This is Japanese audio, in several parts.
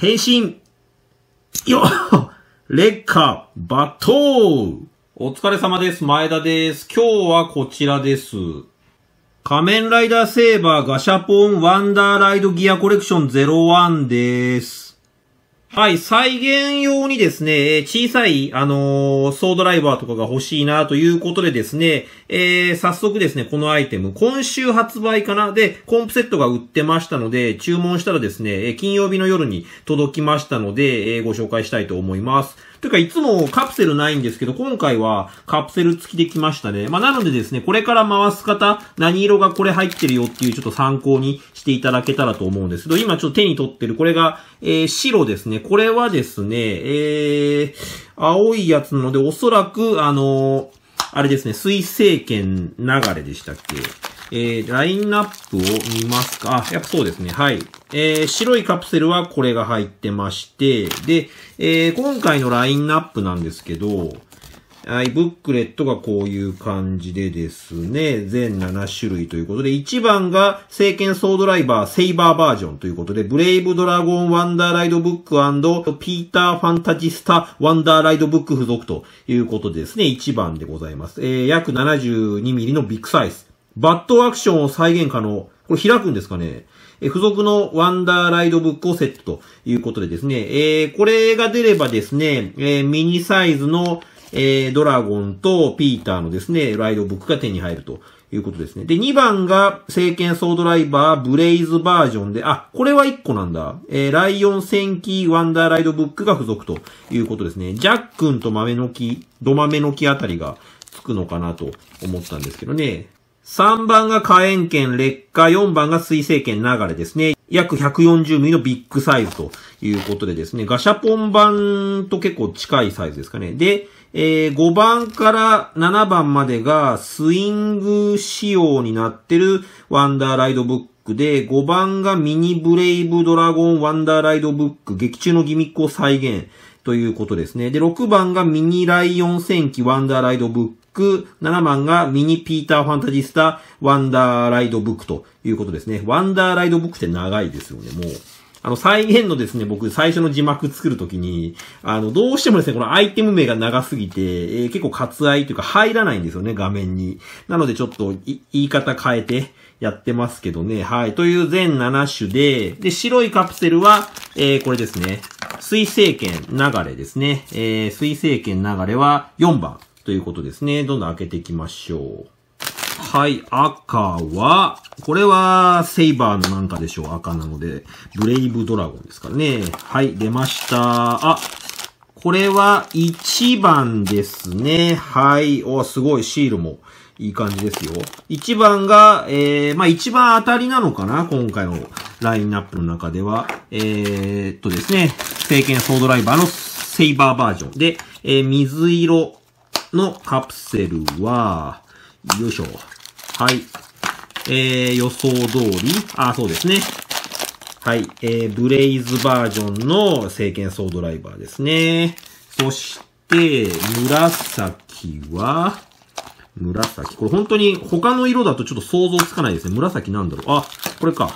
変身よっカ 化バトーお疲れ様です。前田です。今日はこちらです。仮面ライダーセーバーガシャポンワンダーライドギアコレクション01です。はい、再現用にですね、小さい、あのー、ソードライバーとかが欲しいなということでですね、えー、早速ですね、このアイテム、今週発売かなで、コンプセットが売ってましたので、注文したらですね、金曜日の夜に届きましたので、えー、ご紹介したいと思います。てか、いつもカプセルないんですけど、今回はカプセル付きできましたね。まあ、なのでですね、これから回す方、何色がこれ入ってるよっていうちょっと参考にしていただけたらと思うんですけど、今ちょっと手に取ってる、これが、えー、白ですね。これはですね、えー、青いやつなので、おそらく、あのー、あれですね、水星剣流れでしたっけえー、ラインナップを見ますか。あ、やっぱそうですね。はい。えー、白いカプセルはこれが入ってまして、で、えー、今回のラインナップなんですけど、はい、ブックレットがこういう感じでですね、全7種類ということで、1番が聖剣ソードライバーセイバーバージョンということで、ブレイブドラゴンワンダーライドブックピーターファンタジスタワンダーライドブック付属ということですね、1番でございます。えー、約72ミリのビッグサイズ。バットアクションを再現可能。これ開くんですかねえ付属のワンダーライドブックをセットということでですね、えこれが出ればですね、えミニサイズの、えドラゴンとピーターのですね、ライドブックが手に入るということですね。で、2番が、聖剣ソードライバー、ブレイズバージョンで、あ、これは1個なんだ。えー、ライオン戦記、ワンダーライドブックが付属ということですね。ジャックンと豆の木、土豆の木あたりが付くのかなと思ったんですけどね。3番が火炎剣劣化、4番が水星剣流れですね。約140ミリのビッグサイズということでですね、ガシャポン版と結構近いサイズですかね。で、えー、5番から7番までがスイング仕様になってるワンダーライドブックで、5番がミニブレイブドラゴンワンダーライドブック、劇中のギミックを再現。ということですね。で、6番がミニライオン戦記ワンダーライドブック、ク7番がミニピーターファンタジスタワンダーライドブックということですね。ワンダーライドブックって長いですよね、もう。あの、再現のですね、僕、最初の字幕作るときに、あの、どうしてもですね、このアイテム名が長すぎて、えー、結構割愛というか入らないんですよね、画面に。なのでちょっと、言い方変えてやってますけどね。はい。という全7種で、で、白いカプセルは、えー、これですね。水星剣流れですね。えー、水星剣流れは4番。ということですね。どんどん開けていきましょう。はい、赤は、これはセイバーのなんかでしょう、赤なので。ブレイブドラゴンですからね。はい、出ました。あ、これは1番ですね。はい。お、すごい、シールもいい感じですよ。1番が、えー、まあ1番当たりなのかな今回のラインナップの中では。えー、っとですね、聖剣ソードライバーのセイバーバージョン。で、えー、水色、のカプセルは、よいしょ。はい。えー、予想通り、あ、そうですね。はい。えー、ブレイズバージョンの聖剣ソードライバーですね。そして、紫は、紫。これ本当に他の色だとちょっと想像つかないですね。紫なんだろう。あ、これか。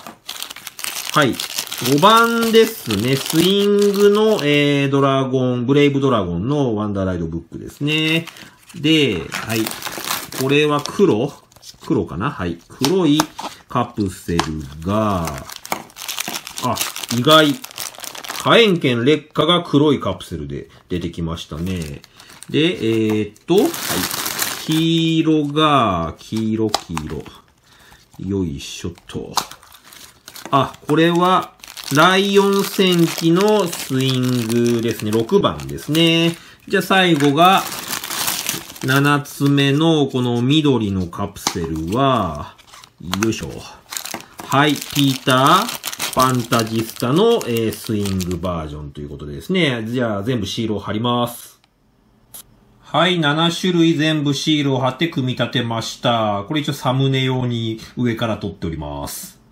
はい。5番ですね。スイングの、えー、ドラゴン、ブレイブドラゴンのワンダーライドブックですね。で、はい。これは黒黒かなはい。黒いカプセルが、あ、意外。火炎剣劣化が黒いカプセルで出てきましたね。で、えー、っと、はい。黄色が、黄色、黄色。よいしょっと。あ、これは、ライオン戦記のスイングですね。6番ですね。じゃあ最後が、7つ目のこの緑のカプセルは、よいしょ。はい、ピーター、ファンタジスタの、えー、スイングバージョンということでですね。じゃあ全部シールを貼ります。はい、7種類全部シールを貼って組み立てました。これ一応サムネ用に上から撮っております。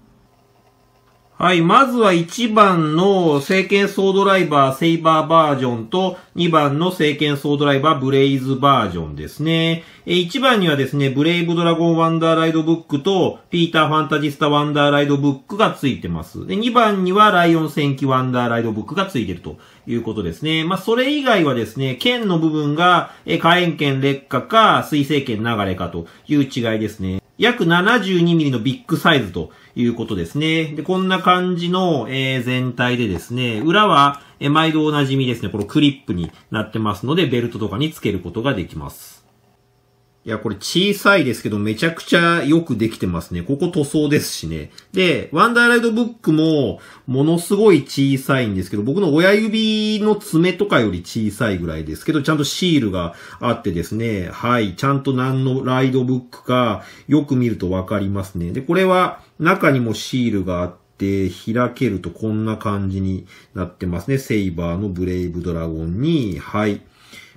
はい、まずは1番の聖剣ソードライバーセイバーバージョンと2番の聖剣ソードライバーブレイズバージョンですね。1番にはですね、ブレイブドラゴンワンダーライドブックとピーターファンタジスタワンダーライドブックがついてます。で、2番にはライオン戦記ワンダーライドブックがついてるということですね。まあ、それ以外はですね、剣の部分が火炎剣劣化か水星剣流れかという違いですね。約72ミリのビッグサイズということですね。で、こんな感じの、えー、全体でですね、裏は、えー、毎度おなじみですね、このクリップになってますので、ベルトとかにつけることができます。いや、これ小さいですけど、めちゃくちゃよくできてますね。ここ塗装ですしね。で、ワンダーライドブックも、ものすごい小さいんですけど、僕の親指の爪とかより小さいぐらいですけど、ちゃんとシールがあってですね、はい、ちゃんと何のライドブックか、よく見るとわかりますね。で、これは、中にもシールがあって、で、開けるとこんな感じになってますね。セイバーのブレイブドラゴンに、はい。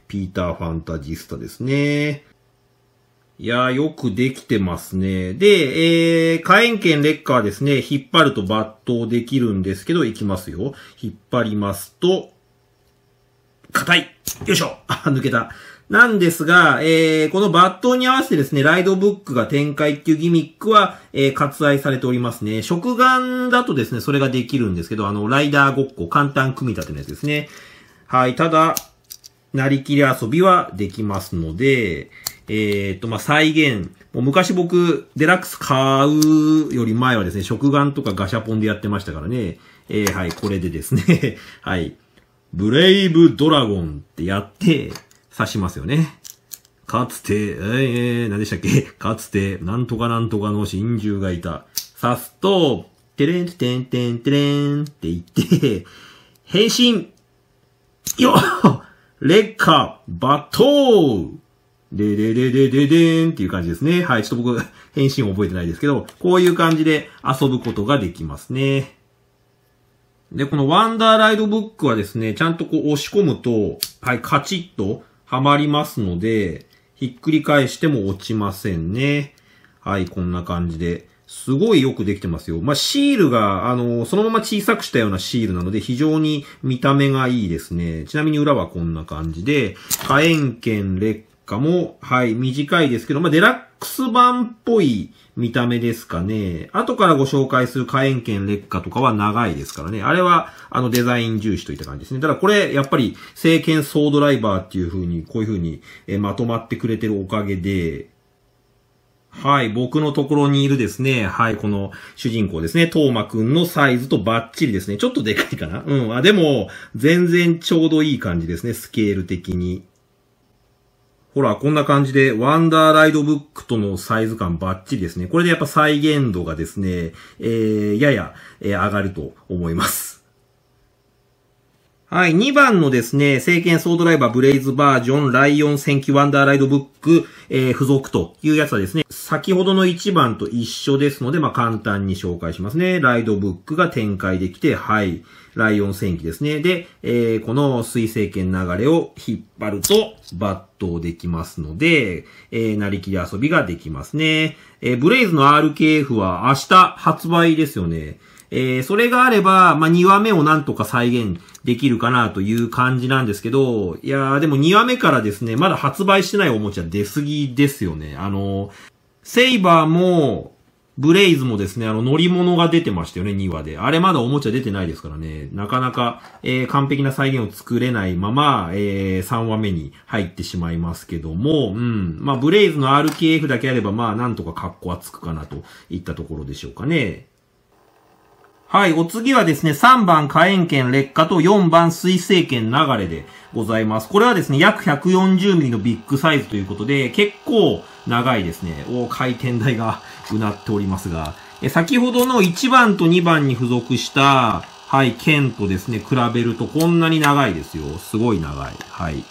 ピーター・ファンタジスタですね。いやー、よくできてますね。で、えー、火炎剣レッカーですね、引っ張ると抜刀できるんですけど、いきますよ。引っ張りますと、硬いよいしょあ、抜けた。なんですが、えー、この抜刀に合わせてですね、ライドブックが展開っていうギミックは、えー、割愛されておりますね。食眼だとですね、それができるんですけど、あの、ライダーごっこ、簡単組み立てのやつですね。はい、ただ、なりきり遊びはできますので、えっ、ー、と、まあ、再現。もう昔僕、デラックス買うより前はですね、食玩とかガシャポンでやってましたからね。えー、はい、これでですね、はい。ブレイブドラゴンってやって、刺しますよね。かつて、えー、何でしたっけ かつて、なんとかなんとかの真珠がいた。刺すと、てれんてんてんてれんって言って、変身よっ 劣化バトーででででででんっていう感じですね。はい。ちょっと僕、返信覚えてないですけど、こういう感じで遊ぶことができますね。で、このワンダーライドブックはですね、ちゃんとこう押し込むと、はい、カチッとはまりますので、ひっくり返しても落ちませんね。はい、こんな感じで。すごいよくできてますよ。まあ、シールが、あの、そのまま小さくしたようなシールなので、非常に見た目がいいですね。ちなみに裏はこんな感じで、火炎剣、劣かも、はい、短いですけど、まあ、デラックス版っぽい見た目ですかね。後からご紹介する火炎剣劣化とかは長いですからね。あれは、あの、デザイン重視といった感じですね。ただこれ、やっぱり、聖剣総ドライバーっていう風に、こういう風に、えまとまってくれてるおかげで、はい、僕のところにいるですね、はい、この主人公ですね、トーマくんのサイズとバッチリですね。ちょっとでかいかなうん、あ、でも、全然ちょうどいい感じですね、スケール的に。ほら、こんな感じで、ワンダーライドブックとのサイズ感バッチリですね。これでやっぱ再現度がですね、えー、やや、えー、上がると思います。はい、2番のですね、聖剣ソードライバーブレイズバージョン、ライオン戦記ワンダーライドブック、えー、付属というやつはですね、先ほどの1番と一緒ですので、まあ、簡単に紹介しますね。ライドブックが展開できて、はい、ライオン戦記ですね。で、えー、この水星剣流れを引っ張ると、抜刀できますので、えー、なりきり遊びができますね。えー、ブレイズの RKF は明日発売ですよね。えー、それがあれば、まあ、2話目をなんとか再現できるかなという感じなんですけど、いやー、でも2話目からですね、まだ発売してないおもちゃ出すぎですよね。あの、セイバーも、ブレイズもですね、あの、乗り物が出てましたよね、2話で。あれまだおもちゃ出てないですからね、なかなか、えー、完璧な再現を作れないまま、えー、3話目に入ってしまいますけども、うん。まあ、ブレイズの RKF だけあれば、まあ、なんとか格好はつくかなといったところでしょうかね。はい、お次はですね、3番火炎剣劣化と4番水星剣流れでございます。これはですね、約 140mm のビッグサイズということで、結構長いですね。お回転台がうなっておりますが、え先ほどの1番と2番に付属した、はい、剣とですね、比べるとこんなに長いですよ。すごい長い。はい。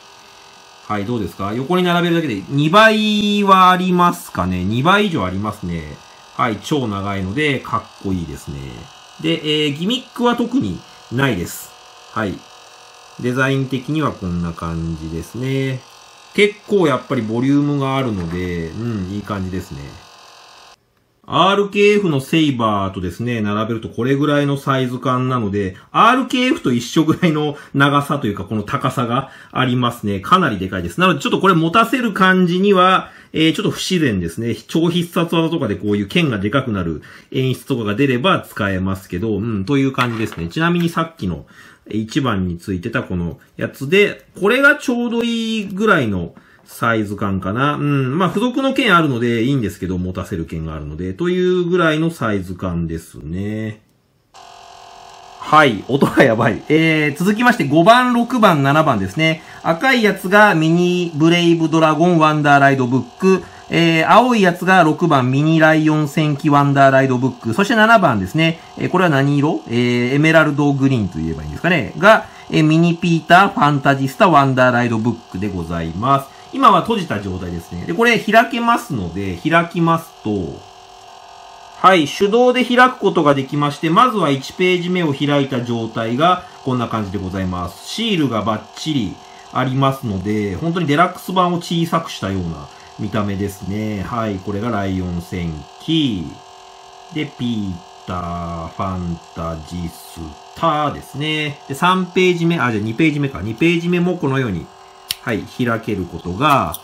はい、どうですか横に並べるだけで2倍はありますかね ?2 倍以上ありますね。はい、超長いので、かっこいいですね。で、えー、ギミックは特にないです。はい。デザイン的にはこんな感じですね。結構やっぱりボリュームがあるので、うん、いい感じですね。RKF のセイバーとですね、並べるとこれぐらいのサイズ感なので、RKF と一緒ぐらいの長さというか、この高さがありますね。かなりでかいです。なので、ちょっとこれ持たせる感じには、えー、ちょっと不自然ですね。超必殺技とかでこういう剣がでかくなる演出とかが出れば使えますけど、うん、という感じですね。ちなみにさっきの1番についてたこのやつで、これがちょうどいいぐらいの、サイズ感かな。うん。まあ、付属の剣あるのでいいんですけど、持たせる剣があるので、というぐらいのサイズ感ですね。はい、音がやばい。えー、続きまして5番、6番、7番ですね。赤いやつがミニブレイブドラゴンワンダーライドブック。えー、青いやつが6番ミニライオン戦記ワンダーライドブック。そして7番ですね。えー、これは何色えー、エメラルドグリーンと言えばいいんですかね。が、えー、ミニピーターファンタジスタワンダーライドブックでございます。今は閉じた状態ですね。で、これ開けますので、開きますと、はい、手動で開くことができまして、まずは1ページ目を開いた状態がこんな感じでございます。シールがバッチリありますので、本当にデラックス版を小さくしたような見た目ですね。はい、これがライオン戦記。で、ピーター、ファンタジスタですね。で、3ページ目、あ、じゃあ2ページ目か。2ページ目もこのようにはい、開けることが、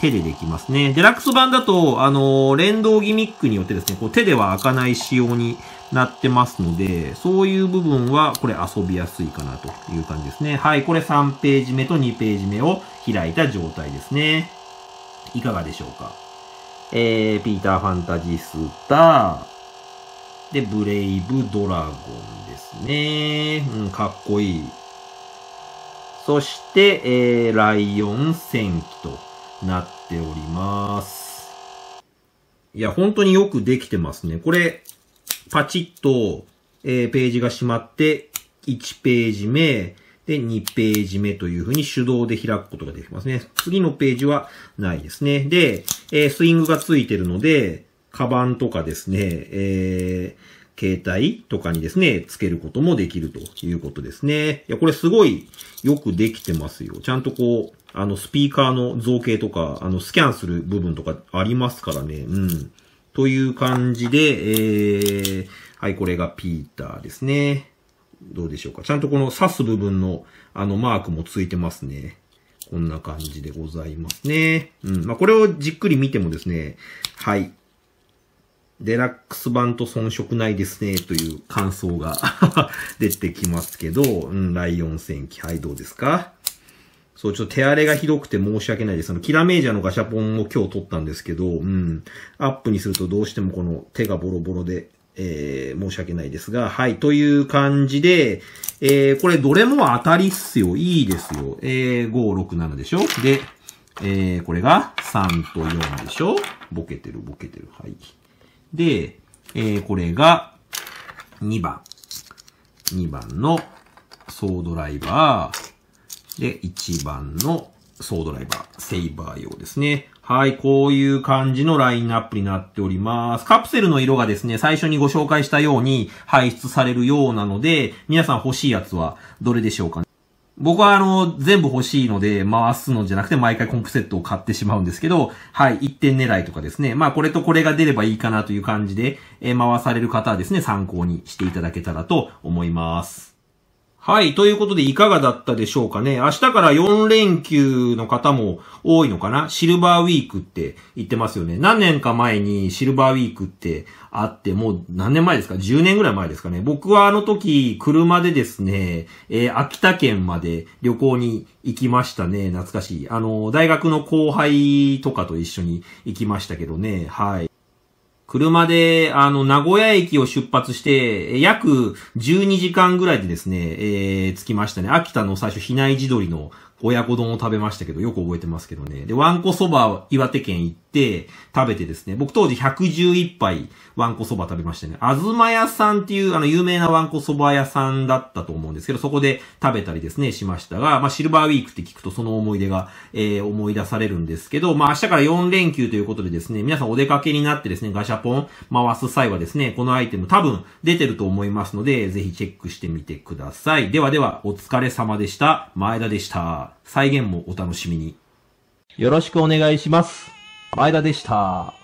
手でできますね。デラックス版だと、あのー、連動ギミックによってですね、こう手では開かない仕様になってますので、そういう部分は、これ遊びやすいかなという感じですね。はい、これ3ページ目と2ページ目を開いた状態ですね。いかがでしょうか。えー、ピーター・ファンタジスタで、ブレイブ・ドラゴンですね。うん、かっこいい。そして、えー、ライオン戦記となっております。いや、本当によくできてますね。これ、パチッと、えー、ページが閉まって、1ページ目、で、2ページ目というふうに手動で開くことができますね。次のページはないですね。で、えー、スイングがついてるので、カバンとかですね、えー、携帯とかにですね、つけることもできるということですね。いや、これすごいよくできてますよ。ちゃんとこう、あの、スピーカーの造形とか、あの、スキャンする部分とかありますからね。うん。という感じで、えー、はい、これがピーターですね。どうでしょうか。ちゃんとこの刺す部分の、あの、マークもついてますね。こんな感じでございますね。うん。まあ、これをじっくり見てもですね、はい。デラックス版と遜色ないですね、という感想が 出てきますけど、うん、ライオン戦記、はい、どうですかそう、ちょっと手荒れがひどくて申し訳ないです。そのキラメージャーのガシャポンを今日撮ったんですけど、うん、アップにするとどうしてもこの手がボロボロで、えー、申し訳ないですが、はい、という感じで、えー、これどれも当たりっすよ。いいですよ。えー、5、6、7でしょで、えー、これが3と4でしょボケてる、ボケてる。はい。で、えー、これが2番。2番のソードライバー。で、1番のソードライバー。セイバー用ですね。はい、こういう感じのラインナップになっております。カプセルの色がですね、最初にご紹介したように排出されるようなので、皆さん欲しいやつはどれでしょうか、ね僕はあの、全部欲しいので、回すのじゃなくて毎回コンプセットを買ってしまうんですけど、はい、一点狙いとかですね。まあこれとこれが出ればいいかなという感じで、え回される方はですね、参考にしていただけたらと思います。はい。ということで、いかがだったでしょうかね。明日から4連休の方も多いのかなシルバーウィークって言ってますよね。何年か前にシルバーウィークってあって、もう何年前ですか ?10 年ぐらい前ですかね。僕はあの時、車でですね、えー、秋田県まで旅行に行きましたね。懐かしい。あの、大学の後輩とかと一緒に行きましたけどね。はい。車で、あの、名古屋駅を出発して、約12時間ぐらいでですね、えー、着きましたね。秋田の最初、比内地鶏の親子丼を食べましたけど、よく覚えてますけどね。で、わんこそば岩手県行って食べてですね、僕当時111杯わんこそば食べましたね。あずま屋さんっていうあの有名なわんこそば屋さんだったと思うんですけど、そこで食べたりですね、しましたが、まあシルバーウィークって聞くとその思い出が、えー、思い出されるんですけど、まあ明日から4連休ということでですね、皆さんお出かけになってですね、ガシャポン回す際はですね、このアイテム多分出てると思いますので、ぜひチェックしてみてください。ではでは、お疲れ様でした。前田でした。再現もお楽しみに。よろしくお願いします。前田でした。